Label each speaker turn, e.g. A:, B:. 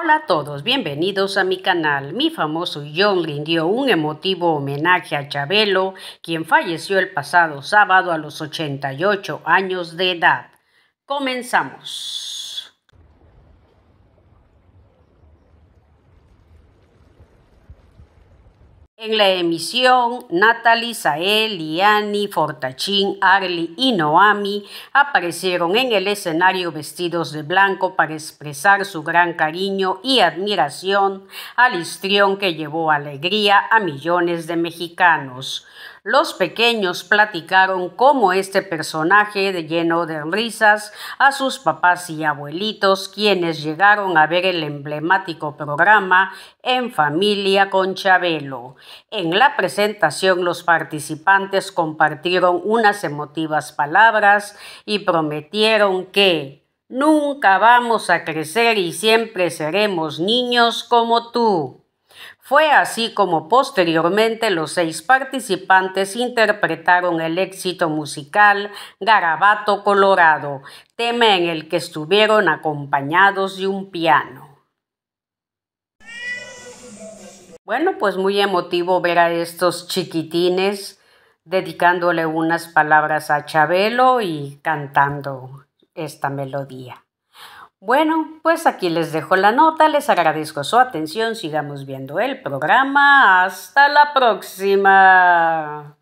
A: Hola a todos, bienvenidos a mi canal. Mi famoso John rindió un emotivo homenaje a Chabelo, quien falleció el pasado sábado a los 88 años de edad. Comenzamos. En la emisión, Natalie, Sael, Liani, Fortachín, Arli y Noami aparecieron en el escenario vestidos de blanco para expresar su gran cariño y admiración al histrión que llevó alegría a millones de mexicanos. Los pequeños platicaron como este personaje de lleno de risas a sus papás y abuelitos, quienes llegaron a ver el emblemático programa En familia con Chabelo. En la presentación los participantes compartieron unas emotivas palabras y prometieron que nunca vamos a crecer y siempre seremos niños como tú. Fue así como posteriormente los seis participantes interpretaron el éxito musical Garabato Colorado, tema en el que estuvieron acompañados de un piano. Bueno, pues muy emotivo ver a estos chiquitines dedicándole unas palabras a Chabelo y cantando esta melodía. Bueno, pues aquí les dejo la nota, les agradezco su atención, sigamos viendo el programa, hasta la próxima.